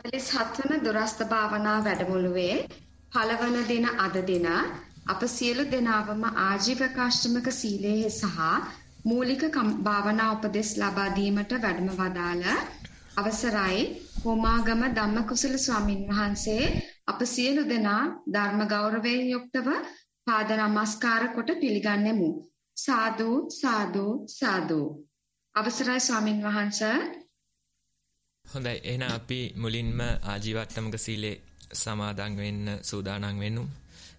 47 වන දුරස්ත භාවනා වැඩමුළුවේ පළවන දින අද දින අප සියලු දෙනාවම ආජීවක ආශ්‍රමික සීලයේ සහ මූලික භාවනා උපදෙස් ලබා දීමට වැඩම වදාළ අවසරයි කොමාගම ධම්මකුසල ස්වාමින් වහන්සේ අප සියලු දෙනා ධර්ම ගෞරවයෙන් යුක්තව පාද නමස්කාර කොට පිළිගන්නෙමු සාදු සාදු සාදු අවසරයි ස්වාමින් වහන්සේ හොඳයි එහෙනම් අපි මුලින්ම ආජීවට්ටමක සීලේ සමාදන් වෙන්න සූදානම් වෙනු.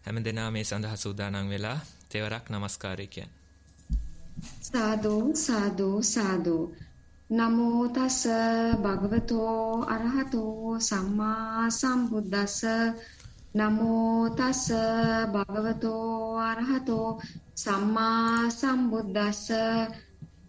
හැම දෙනා මේ සඳහා සූදානම් වෙලා තෙවරක් নমස්කාරය කියන්න. සාදු සාදු සාදු. නමෝ තස් භගවතෝ අරහතෝ සම්මා සම්බුද්දස්ස නමෝ තස් භගවතෝ අරහතෝ සම්මා සම්බුද්දස්ස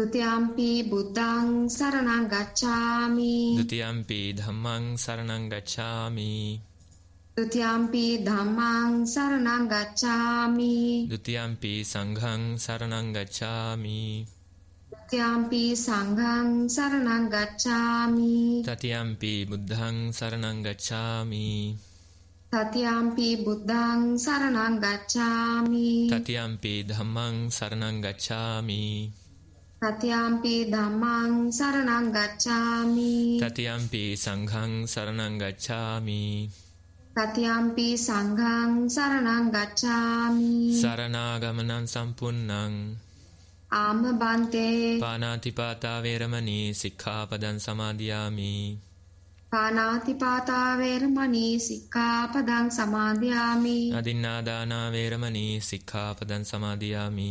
දෘතියම්පි බුද්ධං සරණං ගච්ඡාමි ဒုတိယံ පි ධම්මං සරණං ගච්ඡාමි ဒုတိယံ පි ධම්මං සරණං ගච්ඡාමි ဒုတိယံ පි සංඝං සරණං ගච්ඡාමි ဒုတိယံ පි සංඝං සරණං ගච්ඡාමි တတိယံ පි බුද්ධං සරණං ගච්ඡාමි තතියම්පි බුද්ධං සරණං ගච්ඡාමි තතියම්පි ධම්මං සරණං ගච්ඡාමි තතියම්පි ධම්මං සරණං ගච්ඡාමි තතියම්පි සංඝං සරණං ගච්ඡාමි තතියම්පි සංඝං සරණං ගච්ඡාමි සරණාගමනං සම්පුන්නං ආම බන්තේ පානාතිපාතා වේරමණී සික්ඛාපදං සමාදියාමි පානාතිපාතා වේරමණී සික්ඛාපදං සමාදියාමි අදින්නාදානා වේරමණී සික්ඛාපදං සමාදියාමි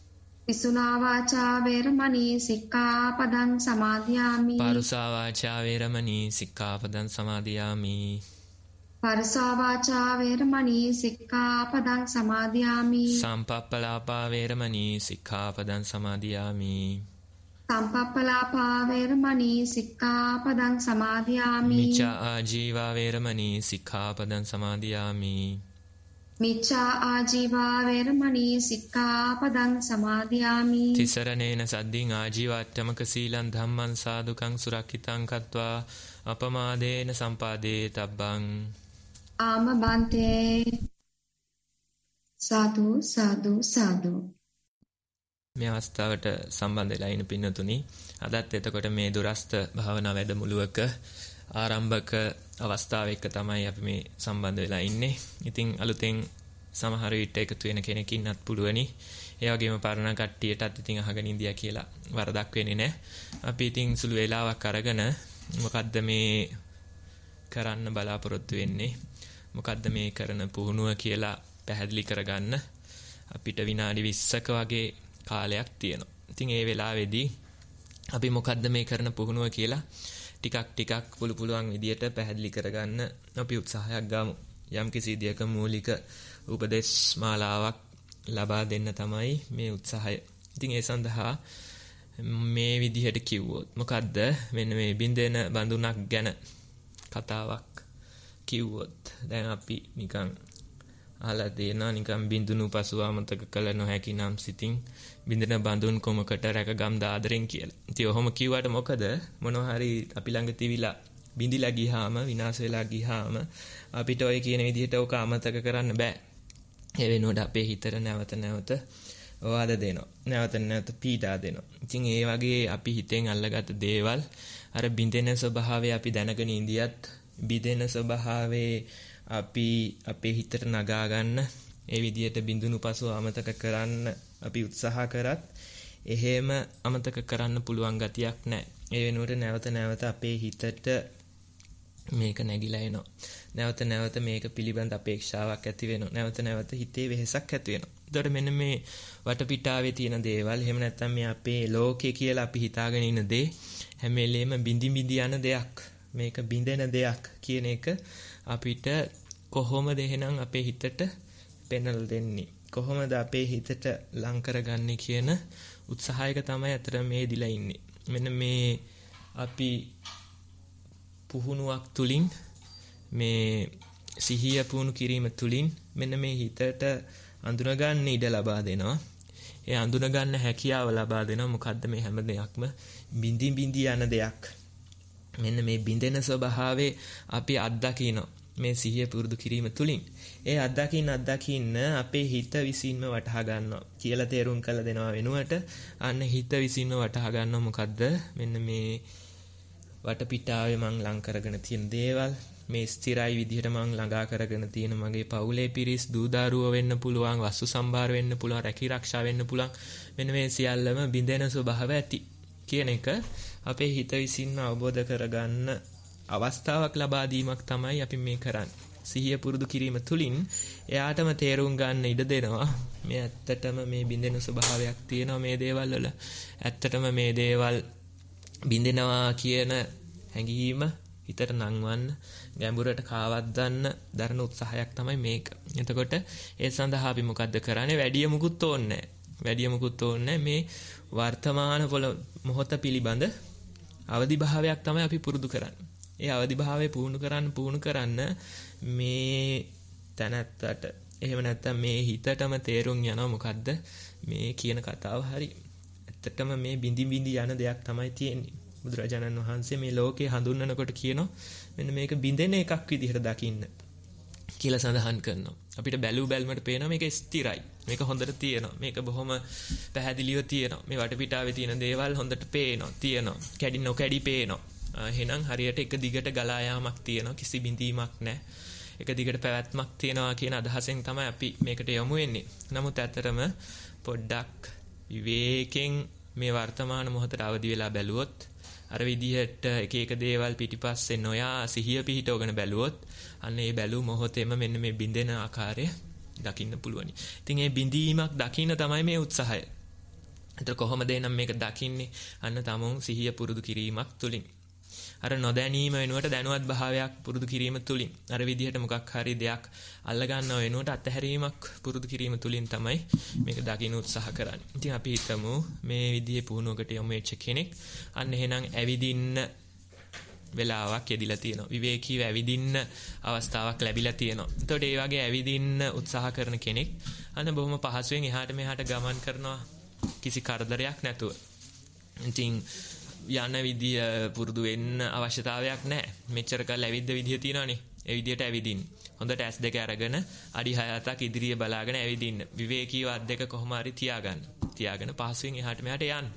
විසුනා වාචා වේරමණී සික්ඛාපදං සමාදියාමි පරුසා වාචා වේරමණී සික්ඛාපදං සමාදියාමි පරුසා වාචා වේරමණී සික්ඛාපදං සමාදියාමි සම්පප්පලාපා වේරමණී සික්ඛාපදං සමාදියාමි සම්පප්පලාපා වේරමණී සික්ඛාපදං සමාදියාමි මිච්ඡා ආජීවා වේරමණී සික්ඛාපදං සමාදියාමි මිච්ඡා ආජීවා වේරමණී සික්ඛාපදං සමාදියාමි තිසරණේන සද්දින් ආජීවාත්තමක සීලං ධම්මං සාදුකං සුරක්ෂිතං කତ୍වා අපමාදේන සම්පාදේ තබ්බං ආම බන්තේ සාදු සාදු සාදු මේ අවස්ථාවට සම්බන්ධ වෙලා ඉන්න පින්නතුනි අදත් එතකොට මේ දුරස්ත භාවනා වැඩමුළුවක ආරම්භක අවස්ථාව එක්ක තමයි අපි මේ සම්බන්ධ වෙලා ඉන්නේ. ඉතින් අලුතෙන් සමහර විට එකතු වෙන කෙනෙක් ඉන්නත් පුළුවනි. ඒ වගේම පරණ කට්ටියටත් ඉතින් අහගෙන ඉඳියා කියලා වරදක් වෙන්නේ නැහැ. අපි ඉතින් සුළු වේලාවක් අරගෙන මොකද්ද මේ කරන්න බලාපොරොත්තු වෙන්නේ? මොකද්ද මේ කරන පුහුණුව කියලා පැහැදිලි කරගන්න අපිට විනාඩි 20ක වගේ කාලයක් තියෙනවා. ඉතින් ඒ වෙලාවේදී අපි මොකද්ද මේ කරන පුහුණුව කියලා ටිකක් ටිකක් පුළු පුළුවන් විදියට පැහැදිලි කරගන්න අපි උත්සාහයක් ගමු. යම් කිසි දියක මූලික උපදේශ මාලාවක් ලබා දෙන්න තමයි මේ උත්සාහය. ඉතින් ඒ සඳහා මේ විදිහට කිව්වොත් මොකද්ද මෙන්න මේ බින්දෙන බඳුනක් ගැන කතාවක් කිව්වොත් දැන් අපි නිකන් අහලා තියෙනවා නිකම් බින්දුනු පසුව අමතක කළ නොහැකි නම් සිතින් බින්දෙන බඳුන් කොමකට රැකගම් දාදරෙන් කියලා. ඉතින් ඔහොම කිව්වට මොකද මොනවා හරි අපි ළඟ තිවිලා බිඳිලා ගියාම විනාශ වෙලා ගියාම අපිට ඔය කියන විදිහට ඕක අමතක කරන්න බෑ. ඒ වෙනුවට අපේ හිතට නැවත නැවත වාද දෙනවා. නැවත නැවත පීඩා දෙනවා. ඉතින් ඒ වගේ අපි හිතෙන් අල්ලගත් දේවල් අර බින්දෙන ස්වභාවය අපි දැනගෙන ඉඳියත් බිදෙන ස්වභාවේ අපි අපේ හිතට නගා ගන්න ඒ විදියට බිඳුණු පසු අමතක කරන්න අපි උත්සාහ කරත් එහෙම අමතක කරන්න පුළුවන් ගතියක් නැහැ. ඒ වෙනුවට නැවත නැවත අපේ හිතට මේක නැගිලා එනවා. නැවත නැවත මේක පිළිබඳ අපේක්ෂාවක් ඇති වෙනවා. නැවත නැවත හිතේ වෙහෙසක් ඇති වෙනවා. ඒතකොට මෙන්න මේ වටපිටාවේ තියෙන දේවල් එහෙම නැත්නම් මේ අපේ ලෝකය කියලා අපි හිතාගෙන ඉන්න දේ හැම වෙලෙම බිඳි බිඳි යන දෙයක්. මේක බිඳෙන දෙයක් කියන එක අපිට කොහොමද එහෙනම් අපේ හිතට පෙනල් දෙන්නේ කොහොමද අපේ හිතට ලං කරගන්නේ කියන උත්සාහයක තමයි අතර මේ දිලා ඉන්නේ මෙන්න මේ අපි පුහුණුවක් තුලින් මේ සිහිය පුහුණු කිරීම තුලින් මෙන්න මේ හිතට අඳුනගන්න ඉඩ ලබා දෙනවා ඒ අඳුනගන්න හැකියාව ලබා දෙනවා මොකද්ද මේ හැම දෙයක්ම බිඳින් බිඳී යන දෙයක් මෙන්න මේ බිඳෙන ස්වභාවේ අපි අත්දකිනවා. මේ සිහිය පුරුදු කිරීම තුළින් ඒ අත්දකින් අත්දකින්න අපේ හිත විසින්ම වටහා ගන්නවා කියලා තේරුම් කළ දෙනවා වෙනුවට අන්න හිත විසින්ම වටහා ගන්නවා මොකද්ද මෙන්න මේ වටපිටාවේ මං ලං කරගෙන තියෙන දේවල් මේ ස්ථිරයි විදිහට මං ළඟා කරගෙන තියෙන මගේ පවුලේ පිරිස් දූ දරුවෝ වෙන්න පුළුවන් වස්තු සම්භාර වෙන්න පුළුවන් රැකී ආරක්ෂා වෙන්න පුළුවන් මෙන්න මේ සියල්ලම බිඳෙන ස්වභාව ඇති කියන එක අපේ හිත විසින්ම අවබෝධ කරගන්න අවස්ථාවක් ලබා දීමක් තමයි අපි මේ කරන්නේ. සිහිය පුරුදු කිරීම තුළින් එයාටම තේරුම් ගන්න ඉඩ දෙනවා මේ ඇත්තටම මේ බින්දෙන ස්වභාවයක් තියෙනවා මේ දේවල් වල. ඇත්තටම මේ දේවල් බින්දෙනවා කියන හැඟීම හිතට නංවන්න ගැඹුරට කාවද්දන්න දරන උත්සාහයක් තමයි මේක. එතකොට ඒ සඳහා අපි මොකද්ද කරන්නේ? වැඩිය මුකුත් ඕනේ වැඩිය මුකුත් ඕනේ මේ වර්තමාන මොහොත පිළිබඳ අවදිභාවයක් තමයි අපි පුරුදු කරන්න. ඒ අවදිභාවය පුහුණු කරන්න පුහුණු කරන්න මේ තැනැත්තට එහෙම නැත්තම් මේ හිතටම තේරුම් යනවා මොකද්ද මේ කියන කතාව හරි. ඇත්තටම මේ බිඳි බිඳි යන දෙයක් තමයි තියෙන්නේ. බුදුරජාණන් වහන්සේ මේ ලෝකේ හඳුන්වනකොට කියනවා මෙන්න මේක බිඳෙන එකක් විදිහට දකින්න කියලා සඳහන් කරනවා. අපිට බැලූ බැල්මට පේන මේක ස්තිරයි මේක හොඳට තියෙනවා මේක බොහොම පැහැදිලිව තියෙනවා මේ වටපිටාවේ තියෙන දේවල් හොඳට පේනවා තියෙනවා කැඩි නොකැඩි පේනවා එහෙනම් හරියට එක දිගට ගලා යාමක් තියෙනවා කිසි බිඳීමක් නැහැ එක දිගට පැවැත්මක් තියෙනවා කියන අදහසෙන් තමයි අපි මේකට යොමු වෙන්නේ නමුත් ඇත්තරම පොඩ්ඩක් විවේකයෙන් මේ වර්තමාන මොහොතට අවදි වෙලා බැලුවොත් අර විදිහට එක එක දේවල් පිටිපස්සේ නොයා සිහිය පිහිටවගෙන බැලුවොත් අන්න ඒ බැලූ මොහොතේම මෙන්න මේ බින්දෙන ආකාරය දකින්න පුළුවනි. ඉතින් ඒ බිඳීමක් දකින්න තමයි මේ උත්සාහය. ඒතර කොහොමද එනම් මේක දකින්නේ? අන්න තමුන් සිහිය පුරුදු කිරීමක් තුලින්. අර නොදැනීම වෙනුවට දැනුවත් භාවයක් පුරුදු කිරීම තුළින් අර විදිහට මොකක් හරි දෙයක් අල්ලගන්න වෙනුවට අත්හැරීමක් පුරුදු කිරීම තුළින් තමයි මේක දකින්න උත්සාහ කරන්නේ. ඉතින් අපි හිතමු මේ විදිහේ පුහුණුවකට යොමු වෙච්ච කෙනෙක් අන්න එහෙනම් ඇවිදින්න වෙලාවක් යෙදිලා තියෙනවා. විවේකීව ඇවිදින්න අවස්ථාවක් ලැබිලා තියෙනවා. එතකොට ඒ වගේ ඇවිදින්න උත්සාහ කරන කෙනෙක් අන්න බොහොම පහසුවෙන් එහාට මෙහාට ගමන් කරනවා කිසි කරදරයක් නැතුව. ඉතින් යන විදිය පුරුදු වෙන්න අවශ්‍යතාවයක් නැහැ. මෙච්චර කල් ඇවිද්ද විදිය තියෙනවනේ. ඒ විදියට ඇවිදින්න. හොඳට ඇස් දෙක අරගෙන අඩි 6 ඉදිරිය බලාගෙන ඇවිදින්න. විවේකීව අත් දෙක කොහොම හරි තියාගන්න. තියාගෙන පහසුවෙන් එහාට මෙහාට යන්න.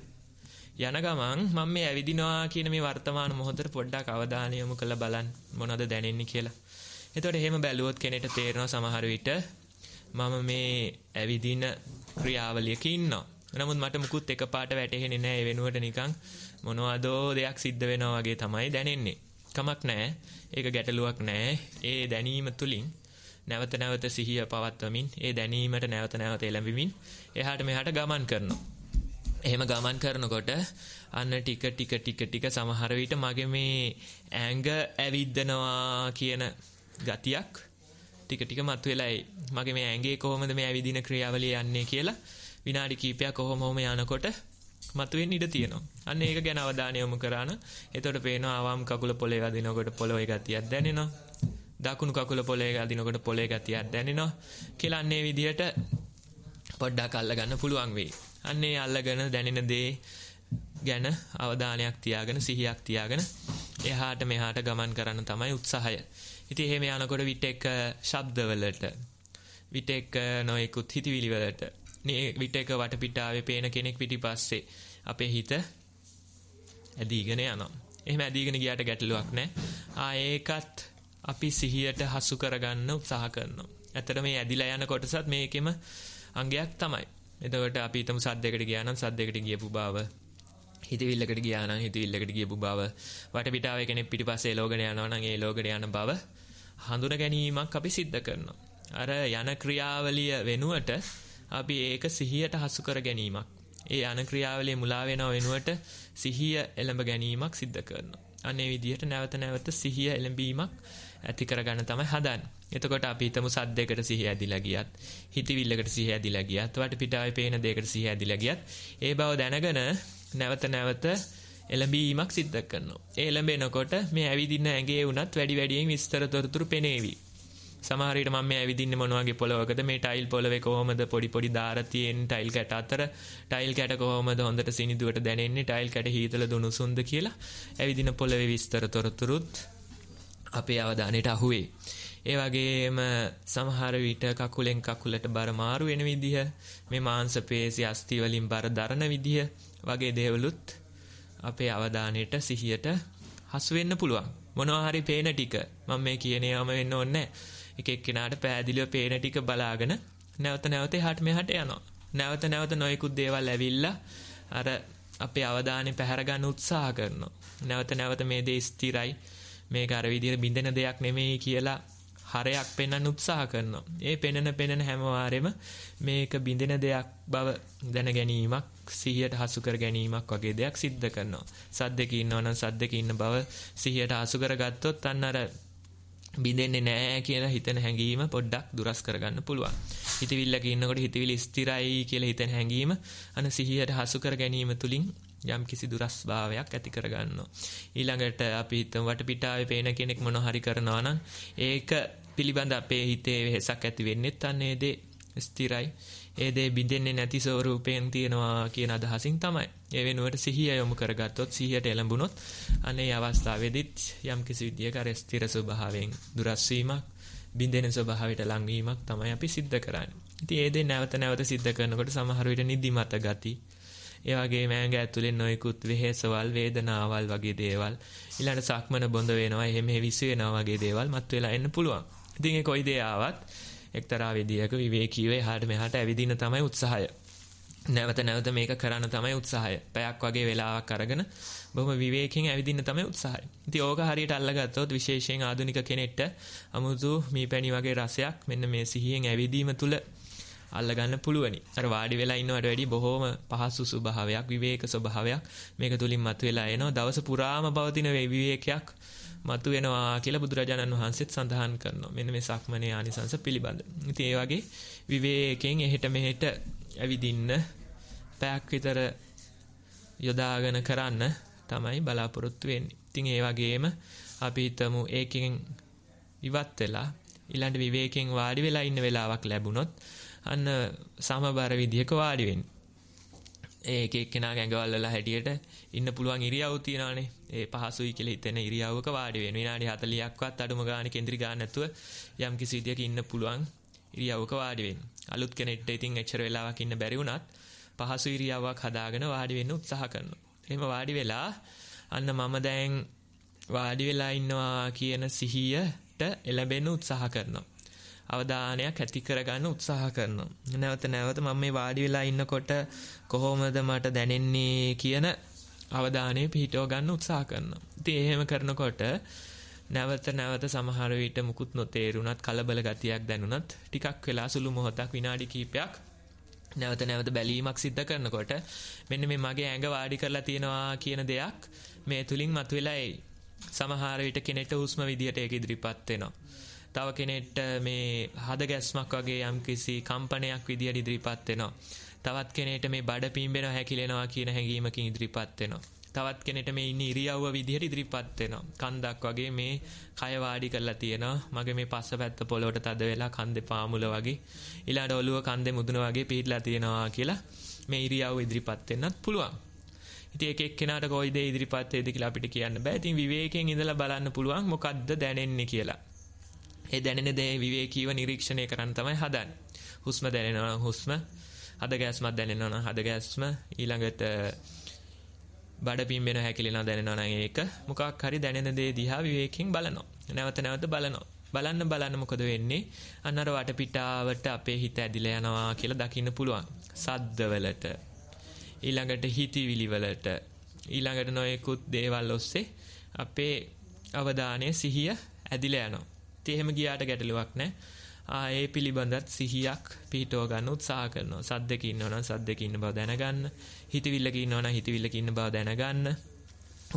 යන ගමන් මම මේ ඇවිදිනවා කියන මේ වර්තමාන මොහොතට පොඩ්ඩක් අවධානය යොමු කරලා බලන්න මොනවද දැනෙන්නේ කියලා. එතකොට එහෙම බැලුවොත් කෙනෙට තේරෙනවා සමහර විට මම මේ ඇවිදින ක්‍රියාවලියක ඉන්නවා. නමුත් මට මුකුත් එකපාරට වැටහෙන්නේ නැහැ ඒ වෙනුවට නිකන් මොනවදෝ දෙයක් සිද්ධ වෙනවා වගේ තමයි දැනෙන්නේ. කමක් නැහැ. ඒක ගැටලුවක් නැහැ. ඒ දැනීම තුලින් නැවත නැවත සිහිය පවත්වමින් ඒ දැනීමට නැවත නැවත එළඹෙමින් එහාට මෙහාට ගමන් කරනවා. එහෙම ගමන් කරනකොට අන්න ටික ටික ටික ටික සමහර විට මගේ මේ ඇඟ ඇවිද්දනවා කියන ගතියක් ටික ටික මතුවලා එයි. මගේ මේ ඇඟේ කොහොමද මේ ඇවිදින ක්‍රියාවලිය යන්නේ කියලා විනාඩි කීපයක් කොහොම හෝම යනකොට මතුවෙන් ඉඩ තියෙනවා. අන්න ඒක ගැන අවධානය යොමු කරාන. එතකොට පේනවා ආවම් කකුල පොළේ වදිනකොට පොළොවේ ගතියක් දැනෙනවා. දකුණු කකුල පොළේ ගදිනකොට පොළේ ගතියක් දැනෙනවා. කියලා අන්නේ විදිහට පොඩ්ඩක් අල්ලගන්න පුළුවන් වෙයි. අන්නේ අල්ලගෙන දැනෙන දේ ගැන අවධානයක් තියාගෙන සිහියක් තියාගෙන එහාට මෙහාට ගමන් කරන්න තමයි උත්සාහය. ඉතින් එහෙම යනකොට විටෙක ශබ්දවලට විටෙක නොයෙකුත් හිතවිලි වලට විට එක වටපිටාවේ පේන කෙනෙක් පිටිපස්සේ අපේ හිත ඇදීගෙන යනවා. එහෙම ඇදීගෙන ගියාට ගැටලුවක් නැහැ. ආ ඒකත් අපි සිහියට හසු කරගන්න උත්සාහ කරනවා. ඇත්තට මේ ඇදිලා යන කොටසත් මේකෙම අංගයක් තමයි. එතකොට අපි හිතමු සද්දයකට ගියා නම් සද්දයකට ගියපු බව හිතවිල්ලකට ගියා නම් හිතවිල්ලකට ගියපු බව වටපිටාවේ කෙනෙක් පිටිපස්සේ ලෝගණ යනවා නම් ඒ ලෝගණ යන බව හඳුන ගැනීමක් අපි සිද්ධ කරනවා. අර යන ක්‍රියාවලිය වෙනුවට අපි ඒක සිහියට හසු කර ගැනීමක්. ඒ අනක්‍රියාවලේ මුලා වෙනව වෙනුවට සිහිය එළඹ ගැනීමක් සිද්ධ කරනවා. අනේ විදිහට නැවත නැවත සිහිය එළඹීමක් ඇති කරගන්න තමයි හදන්නේ. එතකොට අපි හිතමු සද්දයකට සිහිය ඇදිලා ගියත්, හිතවිල්ලකට සිහිය ඇදිලා ගියත්, වටපිටාවේ පේන දෙයකට සිහිය ඇදිලා ගියත්, ඒ බව දැනගෙන නැවත නැවත එළඹීමක් සිද්ධ කරනවා. ඒ එළඹෙනකොට මේ ඇවිදින ඇඟේ උනත් වැඩි වැඩියෙන් විස්තර තොරතුරු පෙනේවි. සමහරට ම ඇවිදින්න මොනවාගේ පොලොවකද මේ ටයිල් පොලවෙ කොහොමද පොඩි පොඩි ධාරතියෙන් ටයිල් කැට අතර ටයිල් කැට කොහොමද හොඳට සිනිදුවට දැනෙන්නේ ටයිල් කැට හිතල දුනුසුන්ද කියලා ඇවිදින පොලවෙ විස්තර තොරතුරුත් අපේ අවධානයට අහුවේ. ඒවගේම සමහරවිට කකුලෙන් කකුලට බරමාරු වෙන විදිහ මේ මාංස පේසි අස්තිවලින් බර දරණ විදිහ වගේ දේවලුත් අපේ අවධානයට සිහියට හසුවෙන්න පුළුවන්. මොනවාහරි පේන ටික මං මේ කියනයාම වෙන්න ඕන්නෑ එක එක්කෙනාට පෑදිලිව පේන ටික බලාගෙන නැවත නැවත එහාට මෙහාට යනවා. නැවත නැවත නොයෙකුත් දේවල් ඇවිල්ලා අර අපේ අවධානය පැහැර ගන්න උත්සාහ කරනවා. නැවත නැවත මේ දේ ස්ථිරයි. මේක අර විදිහට බින්දෙන දෙයක් නෙමෙයි කියලා හරයක් පෙන්වන්න උත්සාහ කරනවා. ඒ පෙනෙන පෙනෙන හැම වාරෙම මේක බින්දෙන දෙයක් බව දැන ගැනීමක්, සිහියට හසු කර ගැනීමක් වගේ දෙයක් සිද්ධ කරනවා. සද්දක ඉන්නවනම් සද්දක ඉන්න බව සිහියට හසු කරගත්තොත් අන්න අර බිඳෙන්නේ නැහැ කියලා හිතන හැඟීම පොඩ්ඩක් දුරස් කරගන්න පුළුවන්. හිතවිල්ලක ඉන්නකොට හිතවිලි ස්ථිරයි කියලා හිතන හැඟීම අන සිහියට හසු කර ගැනීම තුලින් යම් කිසි දුරස් භාවයක් ඇති කරගන්නවා. ඊළඟට අපි හිතමු වටපිටාවේ පේන කෙනෙක් මොන හරි කරනවා නම් ඒක පිළිබඳ අපේ හිතේ වෙහසක් ඇති වෙන්නෙත් අන්නේ දේ ස්ථිරයි. ඒදේ බිඳෙන්නේ නැති සෝරූපයෙන් තියෙනවා කියන අදහසින් තමයි. ඒ වෙනුවට සිහිය යොමු කරගත්තොත් සිහියට එළඹුණොත් අනේ අවස්ථාවේදීත් යම් කිසි විදියක අර ස්ථිර ස්වභාවයෙන් දුරස් වීමක් බිඳෙන ස්වභාවයට ලං වීමක් තමයි අපි සිද්ධ කරන්නේ. ඉතින් ඒ දේ නැවත නැවත සිද්ධ කරනකොට සමහර විට නිදිමත ගති ඒ වගේ මෑඟ ඇතුලෙන් නොයෙකුත් වෙහෙසවල් වේදනාවල් වගේ දේවල් ඊළඟ සක්මන බොඳ වෙනවා එහෙම හිවිසි වෙනවා වගේ දේවල් මත් වෙලා එන්න පුළුවන්. ඉතින් ඒ කොයි දේ ආවත් එක්තරා විදියක විවේකීව එහාට මෙහාට ඇවිදින තමයි උත්සාහය. නැවත නැවත මේක කරන්න තමයි උත්සාහය. පැයක් වගේ වෙලාවක් අරගෙන බොහොම විවේකයෙන් ඇවිදින්න තමයි උත්සාහය. ඉතින් ඕක හරියට අල්ලගත්තොත් විශේෂයෙන් ආධුනික කෙනෙක්ට 아무තු මීපැණි වගේ රසයක් මෙන්න මේ සිහියෙන් ඇවිදීම තුළ අල්ලගන්න පුළුවනි. අර වාඩි වෙලා ඉන්නවට වැඩි බොහොම පහසු ස්වභාවයක්, විවේක ස්වභාවයක් මේක තුලින් මතුවලා එනවා. දවස පුරාම පවතින විවේකයක් මතු වෙනවා කියලා බුදුරජාණන් වහන්සේත් සඳහන් කරනවා. මෙන්න මේ සක්මනේ ආනිසංස පිළිබඳ. ඉතින් ඒ වගේ විවේකයෙන් එහෙට මෙහෙට ඇවිදින්න පැයක් විතර යොදාගෙන කරන්න තමයි බලාපොරොත්තු වෙන්නේ. ඉතින් ඒ වගේම අපි හිතමු ඒකෙන් ඉවත් වෙලා ඊළඟ විවේකයෙන් වාඩි වෙලා ඉන්න වෙලාවක් ලැබුණොත් අන්න සමබර විදිහක වාඩි වෙන්න. ඒකෙක් කෙනා ගැඟවල්ලලා හැටියට ඉන්න පුළුවන් ඉරියව් තියෙනවානේ. ඒ පහසුයි කියලා හිතෙන ඉරියව්වක වාඩි වෙන විනාඩි 40ක්වත් අඩුම ගානේ කේන්ද්‍රී ගන්න නැතුව යම් කිසි විදියක ඉන්න පුළුවන් ඉරියව්වක වාඩි වෙන්න. අලුත් කෙනෙක්ට ඉතින් එච්චර වෙලාවක් ඉන්න බැරි වුණත් පහසු ඉරියව්වක් හදාගෙන වාඩි වෙන්න උත්සාහ කරනවා. එහෙම වාඩි වෙලා අන්න මම දැන් වාඩි වෙලා ඉන්නවා කියන සිහියට එළඹෙන්න උත්සාහ කරනවා. අවධානයක් ඇති කරගන්න උත්සාහ කරනවා. නැවත නැවත මම මේ වාඩි වෙලා ඉන්නකොට කොහොමද මට දැනෙන්නේ කියන අවධානය පිහිටව ගන්න උත්සාහ කරනවා. ඉතින් එහෙම කරනකොට නැවත නැවත සමහර විට මුකුත් නොතේරුණත් කලබල ගතියක් දැනුණත් ටිකක් වෙලා සුළු මොහොතක් විනාඩි කිහිපයක් නැවත නැවත බැලීමක් සිද්ධ කරනකොට මෙන්න මේ මගේ ඇඟ වාඩි කරලා තියෙනවා කියන දෙයක් මේ තුලින් මතුවෙලා එයි. සමහර විට කෙනෙක්ට හුස්ම විදියට ඒක ඉදිරිපත් වෙනවා. තව කෙනෙට්ට මේ හද ගැස්මක් වගේ යම් කිසි කම්පනයක් විදිහට ඉදිරිපත් වෙනවා. තවත් කෙනෙට මේ බඩ පීම්බෙන හැකිලෙනවා කියන හැඟීමකින් ඉදිරිපත් වෙනවා. තවත් කෙනෙට මේ ඉන්න ඉරියව්ව විදිහට ඉදිරිපත් වෙනවා. කන්දක් වගේ මේ කය වාඩි කරලා තියෙනවා. මගේ මේ පස්ස පැත්ත පොළොවට තද වෙලා කන් දෙපා මුල වගේ ඊළඟ ඔළුව කන් දෙ මුදුන වගේ පිටලා තියෙනවා කියලා මේ ඉරියව් ඉදිරිපත් වෙන්නත් පුළුවන්. ඉතින් එක එක්කෙනාට කොයි දේ ඉදිරිපත් වේද කියලා අපිට කියන්න බෑ. ඉතින් විවේකයෙන් ඉඳලා බලන්න පුළුවන් මොකද්ද දැනෙන්නේ කියලා. ඒ දැනෙන දේ විවේකීව නිරීක්ෂණය කරන්න තමයි හදන්නේ. හුස්ම දැනෙනවා හුස්ම හද ගෑස්මක් දැනෙනවා හද ගෑස්ම ඊළඟට බඩ පිම්බෙන හැකිලෙනවා දැනෙනවා නම් ඒක මොකක් හරි දැනෙන දේ දිහා විවේකයෙන් බලනවා. නැවත නැවත බලනවා. බලන්න බලන්න මොකද වෙන්නේ? අන්න අර වටපිටාවට අපේ හිත ඇදිලා යනවා කියලා දකින්න පුළුවන්. සද්දවලට ඊළඟට හිතවිලි වලට ඊළඟට නොයෙකුත් දේවල් ඔස්සේ අපේ අවධානය සිහිය ඇදිලා යනවා. සත්‍ය එහෙම ගියාට ගැටලුවක් නෑ. ඒ පිළිබඳත් සිහියක් පිහිටෝ ගන්න උත්සාහ කරනවා. සද්දක ඉන්නවනම් සද්දක ඉන්න බව දැනගන්න. හිතවිල්ලක ඉන්නවනම් හිතවිල්ලක ඉන්න බව දැනගන්න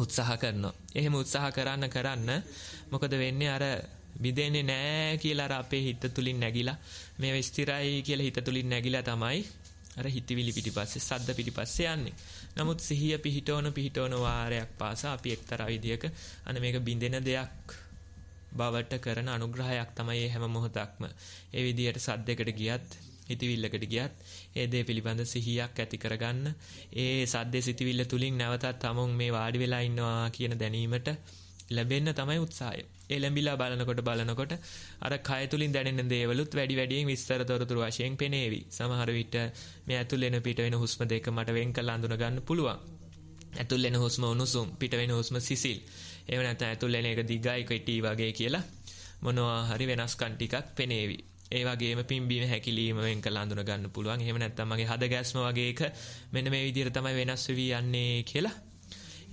උත්සාහ කරනවා. එහෙම උත්සාහ කරන්න කරන්න මොකද වෙන්නේ අර බිදෙන්නේ නෑ කියලා අපේ හිත තුලින් නැගිලා මේ ස්ථිරයි කියලා හිත තුලින් නැගිලා තමයි අර හිතවිලි පිටිපස්සේ සද්ද පිටිපස්සේ යන්නේ. නමුත් සිහිය පිහිටවන පිහිටවන වාරයක් පාසා අපි එක්තරා විදියක අන මේක බින්දෙන දෙයක් බවට කරන අනුග්‍රහයක් තමයි මේ හැම මොහොතක්ම. ඒ විදියට සද්දයකට ගියත් හිතවිල්ලකට ගියත් ඒ දේ පිළිබඳ සිහියක් ඇති කරගන්න ඒ සද්දේ සිතවිල්ල තුලින් නැවතත් තමුන් මේ වාඩි වෙලා ඉන්නවා කියන දැනීමට ලැබෙන්න තමයි උත්සාහය. ඒ ලැබිලා බලනකොට බලනකොට අර කය තුලින් දැනෙන දේවලුත් වැඩි වැඩියෙන් විස්තර තොරතුරු වශයෙන් පෙනේවි. සමහර විට මේ ඇතුල් වෙන පිට වෙන හුස්ම දෙක මට වෙන් කරලා අඳුන ගන්න පුළුවන්. ඇතුල් වෙන හුස්ම උණුසුම් පිට වෙන හුස්ම සිසිල්. එහෙම නැත්නම් ඇතුල් එන එක දිගයි කෙටි වගේ කියලා මොනවා හරි වෙනස්කම් ටිකක් පෙනේවි. ඒ වගේම පිම්බීම හැකිලිම වෙන් කරලා අඳුන ගන්න පුළුවන්. එහෙම නැත්නම් මගේ හද ගැස්ම වගේ එක මෙන්න මේ විදිහට තමයි වෙනස් වෙවි යන්නේ කියලා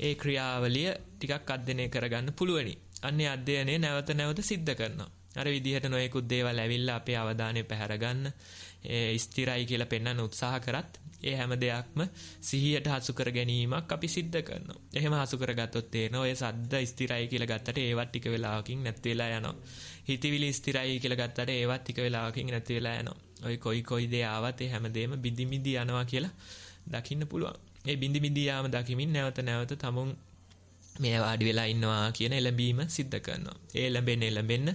ඒ ක්‍රියාවලිය ටිකක් අධ්‍යයනය කරගන්න පුළුවනි. අන්නේ අධ්‍යයනය නැවත නැවත සිද්ධ කරනවා. අර විදිහට නොයෙකුත් දේවල් ඇවිල්ලා අපේ අවධානය පැහැරගන්න ස්ථිරයි කියලා පෙන්වන්න උත්සාහ කරත් ඒ හැම දෙයක්ම සිහියට හසුකර ගැනීමක් අපි සිද්ධ කරන එහෙම හසුකරගත්තොත් ඒන ඔය සද්ද ස්තිරයි කියල ගත්තට ඒවත් ටික වෙලාකින් නැත්වෙලා යනවා හිතිවිලි ස්තිරයි කියල ගත්තට ඒවත් ටික වෙලාකින් නැතිවෙලා යනවා ඔය කොයි කොයි දෙයාවත් හැමදේම බිදිමිදි යනවා කියලා දකින්න පුළුවන් ඒ බිඳිමිදියාම දකිමින් නැවත නැවත තමුන් මේ වාඩි වෙලා ඉන්නවා කියන එළඹීම සිද්ධ කරනවා. ඒ එළඹෙන්න එළඹෙන්න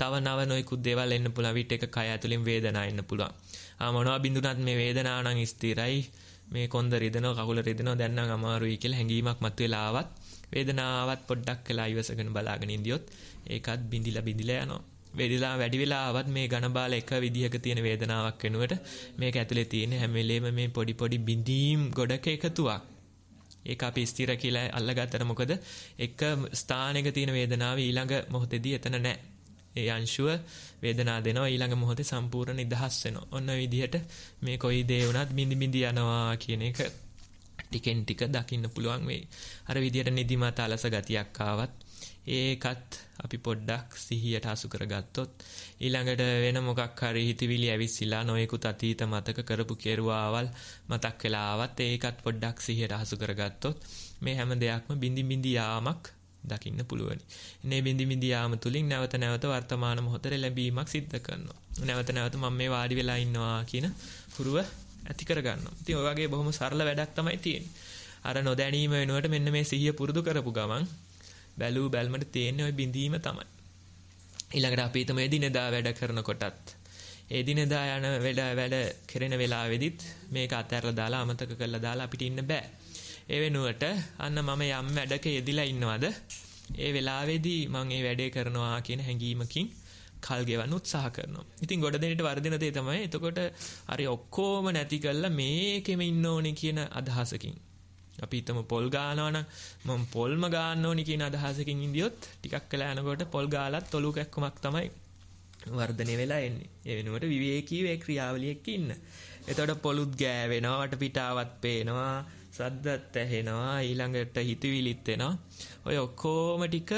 තව නව නොයෙකුත් දේවල් එන්න පුළුවන් විට එක කය ඇතුලෙන් වේදනා එන්න පුළුවන්. ආ මොනවා බින්දුනත් මේ වේදනාව නම් ස්ථිරයි. මේ කොන්ද රිදෙනවා කකුල රිදෙනවා දැන් නම් අමාරුයි කියලා හැඟීමක් මතුවලා ආවත් වේදනාවත් පොඩ්ඩක් වෙලා ඉවසගෙන බලාගෙන ඉඳියොත් ඒකත් බිඳිලා බිඳිලා යනවා. වෙඩිලා වැඩි වෙලා ආවත් මේ ඝන බාල එක විදිහක තියෙන වේදනාවක් වෙනුවට මේක ඇතුලේ තියෙන හැම වෙලේම මේ පොඩි පොඩි බිඳීම් ගොඩක එකතුවක්. ඒක අපි ස්ථිර කියලා අල්ලගත්තට මොකද එක ස්ථානයක තියෙන වේදනාව ඊළඟ මොහොතේදී එතන නැහැ. ඒ අංශුව වේදනාව දෙනවා ඊළඟ මොහොතේ සම්පූර්ණ නිදහස් වෙනවා. ඔන්න ඔය විදිහට මේ කොයි දේ වුණත් මිදි මිදි යනවා කියන එක ටිකෙන් ටික දකින්න පුළුවන් වෙයි. අර විදිහට නිදිමත අලස ගතියක් ආවත් ඒකත් අපි පොඩ්ඩක් සිහියට හසු කරගත්තොත් ඊළඟට වෙන මොකක් හරි හිතවිලි ඇවිස්සලා නොයෙකුත් අතීත මතක කරපු කෙරුවාවල් මතක් වෙලා ආවත් ඒකත් පොඩ්ඩක් සිහියට හසු කරගත්තොත් මේ හැම දෙයක්ම බිඳි බිඳි යාමක් දකින්න පුළුවනි. මේ බිඳි බිඳි යාම තුලින් නැවත නැවත වර්තමාන මොහොතේ ලැබීමක් සිද්ධ කරනවා. නැවත නැවත මම මේ වාඩි වෙලා ඉන්නවා කියන හුරුව ඇති කරගන්නවා. ඉතින් ඔය වගේ බොහොම සරල වැඩක් තමයි තියෙන්නේ. අර නොදැනීම වෙනුවට මෙන්න මේ සිහිය පුරුදු කරපු ගමන් බැලූ බැල්මට තියෙන්නේ ওই බිඳීම තමයි. ඊළඟට අපි හිතමු එදිනෙදා වැඩ කරනකොටත් එදිනෙදා යන වැඩ වැඩ කරන වෙලාවෙදිත් මේක අතහැරලා දාලා අමතක කරලා දාලා අපිට ඉන්න බෑ. ඒ වෙනුවට අන්න මම යම් වැඩක යෙදිලා ඉන්නවද? ඒ වෙලාවේදී මම ඒ වැඩේ කරනවා කියන හැඟීමකින් කල් ගෙවන්න උත්සාහ කරනවා. ඉතින් ගොඩ දෙනෙට වර්ධින දේ තමයි. එතකොට හරි ඔක්කොම නැති කරලා මේකෙම ඉන්න ඕනේ කියන අදහසකින් අපි හිතමු පොල් ගානවනම් මම පොල්ම ගාන්න ඕනි කියන අදහසකින් ඉඳියොත් ටිකක් වෙලා යනකොට පොල් ගාලත් තොලු කැක්කමක් තමයි වර්ධනය වෙලා එන්නේ. ඒ වෙනුවට විවේකීව ඒ ක්‍රියාවලියක ඉන්න. එතකොට පොලුත් ගෑවෙනවා, වටපිටාවත් පේනවා, සද්දත් ඇහෙනවා, ඊළඟට හිතවිලිත් එනවා. ඔය ඔක්කොම ටික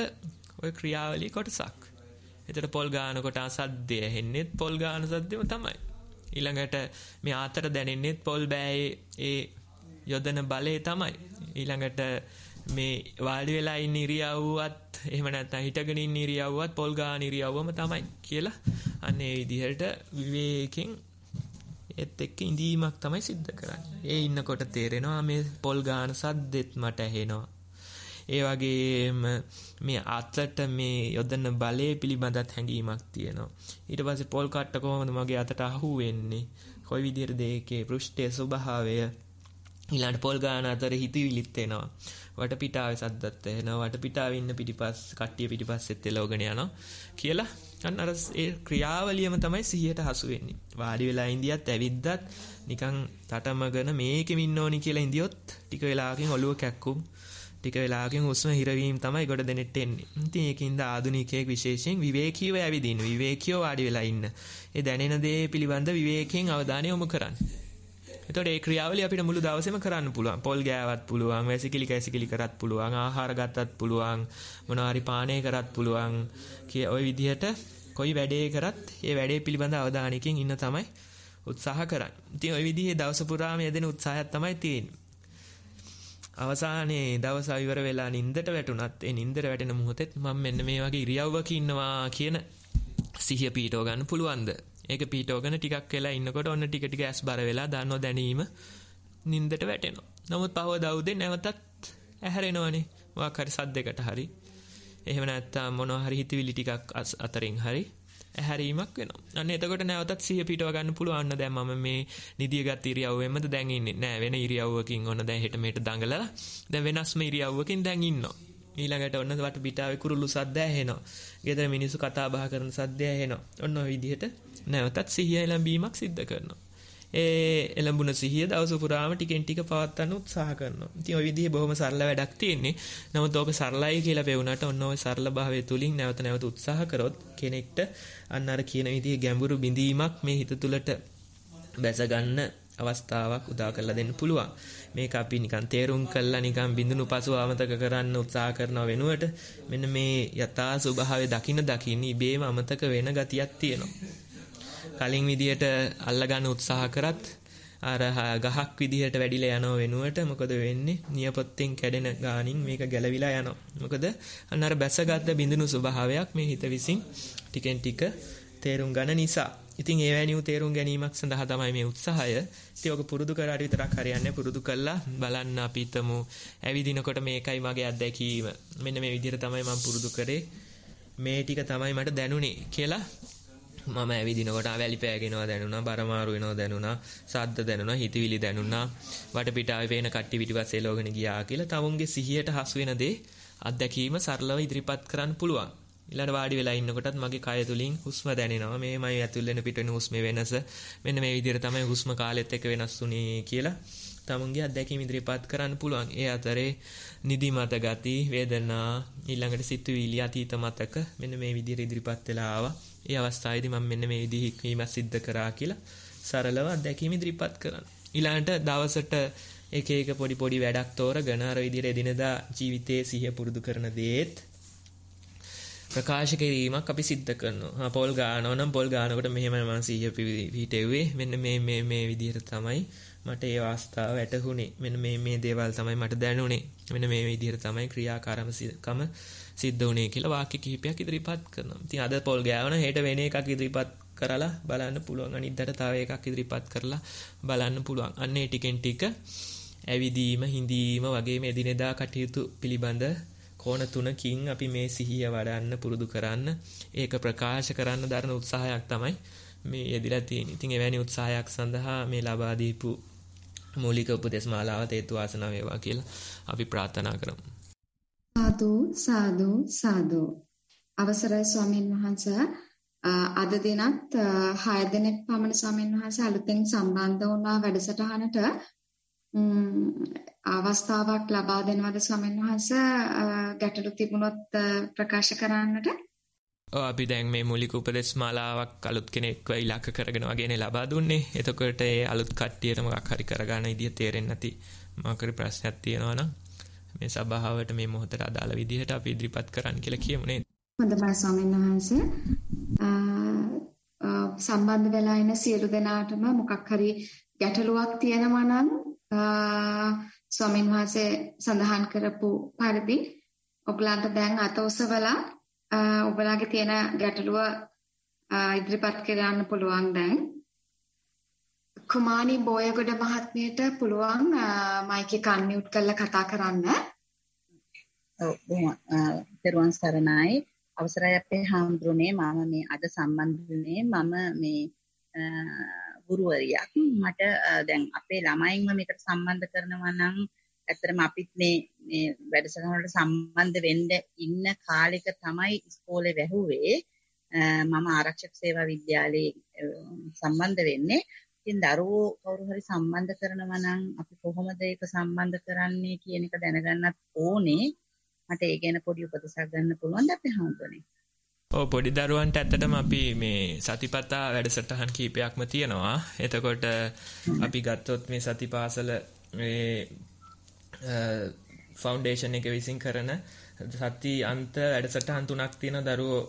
ඔය ක්‍රියාවලිය කොටසක්. එතකොට පොල් ගානකොට සද්දය ඇහෙන්නේත් පොල් ගාන සද්දෙම තමයි. ඊළඟට මේ ආතර දැනෙන්නේත් පොල් බෑයේ ඒ යොදන බලය තමයි. ඊළඟට මේ වාඩි වෙලා ඉන්න ඉරියව්වත් එහෙම නැත්නම් හිටගෙන ඉන්න ඉරියව්වත් පොල් ගාන ඉරියව්වම තමයි කියලා අන්න ඒ විදිහට විවේකයෙන් ඒත් එක්ක ඉඳීමක් තමයි සිද්ධ කරන්නේ. ඒ ඉන්නකොට තේරෙනවා මේ පොල් ගාන සද්දෙත් මට ඇහෙනවා. ඒ වගේම මේ අතට මේ යොදන බලය පිළිබඳත් හැඟීමක් තියෙනවා. ඊට පස්සේ පොල් කට්ට කොහොමද මගේ අතට අහු වෙන්නේ? කොයි විදිහටද ඒකේ පෘෂ්ඨයේ ස්වභාවය ඉලාට පොල් ගාන අතර හිතු විලිත්තේෙනවා වට පිටාව සද්දත් එෙනවට පිටාවන්න පිටිපස් කට්ටිය පිටිපස් එත්තේ ලෝගෙන යනවා කියලා අන්න අර ඒ ක්‍රියාවලියම තමයි සිහට හසුවෙන්නේ වාඩි වෙලා ඉන්දියත් ඇවිද්දත් නිකං තටමගන මේකමින් ඕනි කියලා ඉන්දියොත් ටික වෙලාකින් ඔලුව කැක්කුම් ටික වෙලාගෙන් උස්ම හිරවීම තමයි ගොඩ දෙනෙට එන්නේ ඉතින් ඒකින්ද ආදුනිකයෙක් විශේෂයෙන් විවේකීව ඇවිදින්න විවේකීව වාඩි වෙලා ඉන්න ඒ දැනෙන දේ පිළිබඳ විවේකයෙන් අවධානය යොමු කරන්න එතකොට ඒ ක්‍රියාවලිය අපිට මුළු දවසේම කරන්න පුළුවන්. පොල් ගෑවත් පුළුවන්, වැසිකිලි කැසිකිලි කරත් පුළුවන්, ආහාර ගත්තත් පුළුවන්, මොනවාරි පානය කරත් පුළුවන්. කිය ওই විදිහට කොයි වැඩේ කරත් ඒ වැඩේ පිළිබඳ අවධානයකින් ඉන්න තමයි උත්සාහ කරන්න. ඉතින් ওই විදිහේ දවස පුරාම යෙදෙන උත්සාහයක් තමයි තියෙන්නේ. අවසානයේ දවස ඉවර වෙලා නිින්දට වැටුණත් ඒ නිින්දට වැටෙන මොහොතෙත් මම මෙන්න මේ වගේ ඉරියව්වක ඉන්නවා කියන සිහිය පීටව ගන්න පුළුවන්ද? ඒක පීටෝගෙන ටිකක් කියලා ඉන්නකොට ඔන්න ටික ටික ඇස් බර වෙලා දන්නෝ දැනීම නින්දට වැටෙනවා. නමුත් පහව දවුදේ නැවතත් ඇහැරෙනවනේ. වාකරි සද්දයකට හරි. එහෙම නැත්නම් මොනවා හරි හිතවිලි ටිකක් අතරින් හරි ඇහැරීමක් වෙන අන්න එතකොට නැවතත් සිය පිටව ගන්න පුළුවන්න දැන් මම මේ නිදියගත් ඉරියව්වෙමද දැන් ඉන්නේ නෑ වෙන ඉරියව්වකින් ඔන්න දැන් හෙට මෙහෙට දඟලලා දැන් වෙනස්ම ඉරියව්වකින් දැන් ඉන්නවා ඊළඟට ඔන්න වට පිටාව කුරුල්ලු සද්දය හෙනවා. ගෙදර මිනිසු කතා බහ කරන සද්‍යය හෙනවා. ඔන්න විදිහට නැවතත් සිහිය එළඹීමක් සිද්ධ කරනවා. ඒ එළඹුණ සිහිය දවස පුරාම ටිකෙන් ටික පවත්වන්න උත්සාහ කරනවා. ඉතින් ওই විදිහේ බොහොම සරල වැඩක් තියෙන්නේ. නමුත් ඕක සරලයි කියලා පෙවුනට ඔන්න ওই සරල භාවය තුලින් නැවත නැවත උත්සාහ කරොත් කෙනෙක්ට අන්න අර කියන විදිහේ ගැඹුරු බිඳීමක් මේ හිත තුළට බැස ගන්න අවස්ථාවක් උදා කරලා දෙන්න පුළුවන්. මේක අපි නිකන් තේරුම් කරලා නිකන් බිඳුණු පසු අමතක කරන්න උත්සාහ කරනව වෙනුවට මෙන්න මේ යථා ස්වභාවය දකින දකින්න ඉබේම අමතක වෙන ගතියක් තියෙනවා. කලින් විදියට අල්ලගන්න උත්සාහ කරත් අර ගහක් විදිහට වැඩිලා යනව වෙනුවට මොකද වෙන්නේ නියපොත්තෙන් කැඩෙන ගානින් මේක ගැලවිලා යනවා මොකද අන්න අර බැසගත් බිඳුණු ස්වභාවයක් මේ හිත විසින් ටිකෙන් ටික තේරුම් ගන්න නිසා ඉතින් ඒ වැනිව තේරුම් ගැනීමක් සඳහා තමයි මේ උත්සාහය. ඉතින් ඔක පුරුදු කරාට විතරක් හරියන්නේ පුරුදු කළා බලන්න අපි හිතමු. ඇවිදිනකොට මේකයි මගේ අත්දැකීම. මෙන්න මේ විදිහට තමයි මම පුරුදු කරේ. මේ ටික තමයි මට දැනුනේ කියලා මම ඇවිදිනකොට වැලි පෑගෙනවා දැනුණා බරමාරු වෙනවා දැනුණා සද්ද දැනුණා හිතවිලි දැනුණා වටපිටාවේ පේන කට්ටි පිටිපස්සේ ලෝගෙන ගියා කියලා තමුන්ගේ සිහියට හසු වෙන දේ අත්දැකීම සරලව ඉදිරිපත් කරන්න පුළුවන් ඊළඟ වාඩි වෙලා ඉන්නකොටත් මගේ කය තුලින් හුස්ම දැනෙනවා. මේ මයි ඇතුල් වෙන පිට වෙන හුස්මේ වෙනස මෙන්න මේ විදිහට තමයි හුස්ම කාලෙත් එක්ක වෙනස් වුනේ කියලා තමුන්ගේ අත්දැකීම් ඉදිරිපත් කරන්න පුළුවන්. ඒ අතරේ නිදිමත ගති, වේදනා, ඊළඟට සිතුවිලි, අතීත මතක මෙන්න මේ විදිහට ඉදිරිපත් වෙලා ආවා. ඒ අවස්ථාවේදී මම මෙන්න මේ විදිහ හික්වීමක් සිද්ධ කරා කියලා සරලව අත්දැකීම් ඉදිරිපත් කරනවා. ඊළඟට දවසට එක එක පොඩි පොඩි වැඩක් තෝරගෙන අර විදිහට එදිනදා ජීවිතයේ සිහිය පුරුදු කරන දේත් ප්‍රකාශ කිරීමක් අපි සිද්ධ කරනවා පොල් ගානවනම් පොල් ගානකට මෙහෙම මං සීහ පිහිටෙව්වේ මෙන්න මේ මේ මේ විදිහට තමයි මට ඒ අවස්ථාව වැටහුණේ මෙන්න මේ මේ දේවල් තමයි මට දැනුනේ මෙන්න මේ විදිහට තමයි ක්‍රියාකාරකම සිද්ධ වුණේ කියලා වාක්‍ය කිහිපයක් ඉදිරිපත් කරනවා. ඉතින් අද පොල් ගෑවන හෙට වෙන එකක් ඉදිරිපත් කරලා බලන්න පුළුවන්. අනිද්දාට තව එකක් ඉදිරිපත් කරලා බලන්න පුළුවන්. අන්න ඒ ටිකෙන් ටික ඇවිදීම, හිඳීම වගේ මේ දිනෙදා කටයුතු පිළිබඳ කෝණ තුනකින් අපි මේ සිහිය වඩන්න පුරුදු කරන්න ඒක ප්‍රකාශ කරන්න දරන උත්සාහයක් තමයි මේ යෙදිලා තියෙන. ඉතින් එවැනි උත්සාහයක් සඳහා මේ ලබා දීපු මූලික උපදේශ මාලාව හේතු වාසනා වේවා කියලා අපි ප්‍රාර්ථනා කරමු. සාදු සාදු සාදු. අවසරයි ස්වාමීන් වහන්සේ අද දිනත් 6 දිනක් පමණ ස්වාමීන් වහන්සේ අලුතෙන් සම්බන්ධ වුණා වැඩසටහනට අවස්ථාවක් ලබා දෙනවද ස්වාමීන් වහන්ස ගැටලු තිබුණොත් ප්‍රකාශ කරන්නට අපි දැන් මේ මුලික උපදෙස් මාලාවක් අලුත් කෙනෙක්ව ඉලක්ක කරගෙන වගේනේ ලබා දුන්නේ. එතකොට ඒ අලුත් කට්ටියට මොකක් හරි කරගන්න විදිය තේරෙන්නේ නැති මොකරි ප්‍රශ්නයක් තියෙනවා නම් මේ සභාවට මේ මොහොතට අදාළ විදිහට අපි ඉදිරිපත් කරන්න කියලා කියමු නේද? හොඳයි ස්වාමීන් වහන්සේ. සම්බන්ධ වෙලා ඉන්න සියලු දෙනාටම මොකක් හරි ගැටලුවක් තියෙනවා නම් ස්වාමින් වහන්සේ සඳහන් කරපු පරිදි ඔබලන්ට දැන් අත උසවලා ඔබලාගේ තියෙන ගැටලුව ඉදිරිපත් කරන්න පුළුවන් දැන් කුමානි බෝයගොඩ මහත්මියට පුළුවන් මයික් එක අන්මියුට් කරලා කතා කරන්න. ඔව් පෙරවන් සරණයි අවසරයි අපේ හාමුදුරනේ මම මේ අද සම්බන්ධුනේ මම මේ ගුරුවරියක් මට දැන් අපේ ළමයින්ව මේකට සම්බන්ධ කරනවා නම් ඇත්තටම අපිත් මේ මේ වැඩසටහන වලට සම්බන්ධ වෙන්න ඉන්න කාලෙක තමයි ඉස්කෝලේ වැහුවේ මම ආරක්ෂක සේවා විද්‍යාලයේ සම්බන්ධ වෙන්නේ. ඉතින් දරුවෝ කවුරු හරි සම්බන්ධ කරනවා නම් අපි කොහොමද ඒක සම්බන්ධ කරන්නේ කියන එක දැනගන්නත් ඕනේ. මට ඒ ගැන පොඩි උපදෙසක් ගන්න පුළුවන් ද අපේ හම්බුනේ. ඕ පොඩි දරුවන්ට ඇත්තටම අපි මේ සතිපතා වැඩසටහන් කීපයක්ම තියෙනවා එතකොට අපි ගත්තොත් මේ සතිපාසල ෆවන්ඩේෂන් එක විසින් කරන සති අන්ත වැඩසටහන් තුනක් තියෙන දරුවෝ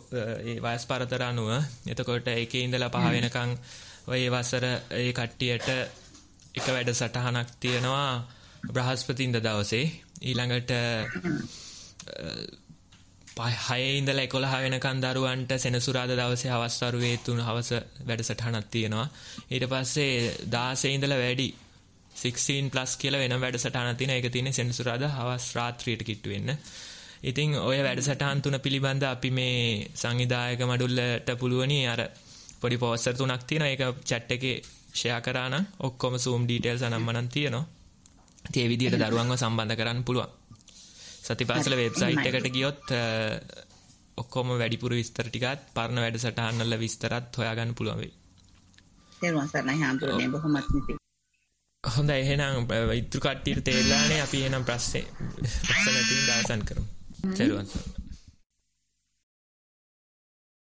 වයස් පරතර අනුව එතකොට එක ඉඳලා පහ වෙනකං ඔය වසර ඒ කට්ටියට එක වැඩසටහනක් තියෙනවා බ්‍රහස්පතින්ද දවසේ ඊළඟට පහයිඉඳල එකොළහ වෙනකන් දරුවන්ට සෙනසුරාද දවසේ හවස්වරුවේ තුන් හවස වැඩසටහනක් තියෙනවා. ඊට පස්සේ දාසේඉඳල වැඩි සික්න් පලස් කියල වෙන වැඩසටහන තින එක තින සෙනසුරාද හවස් රාත්‍රයට කිට්ටුවෙන්න. ඉතිං ඔය වැඩසටහන් තුන පිළිබඳ අපි මේ සංවිධායක මඩුල්ලට පුළුවනි අර පොඩි පෝස්සර තුනක් තියෙන එක චැට්ට එක ෂයා කරන ඔක්කොම සූම් ඩීටෙල් සනම්මනන් තියනවා. ඒ විදියට දරුවන්ව සම්බන්ධ කරන්න පුළුවන්. සතිපාසල වෙබ්සයිට් එකට ගියොත් ඔක්කොම වැඩිපුර විස්තර ටිකත් පරණ වැඩසටහන්වල විස්තරත් හොයාගන්න පුළුවන් වෙයි. තේරුම් ගන්න හැමෝටම බොහොමත් නිති. හොඳයි එහෙනම් ඉතුරු කට්ටියට තේරලානේ අපි එහෙනම් ප්‍රශ්නේ ප්‍රශ්න තියෙන දාසන් කරමු. තේරුම් ගන්න.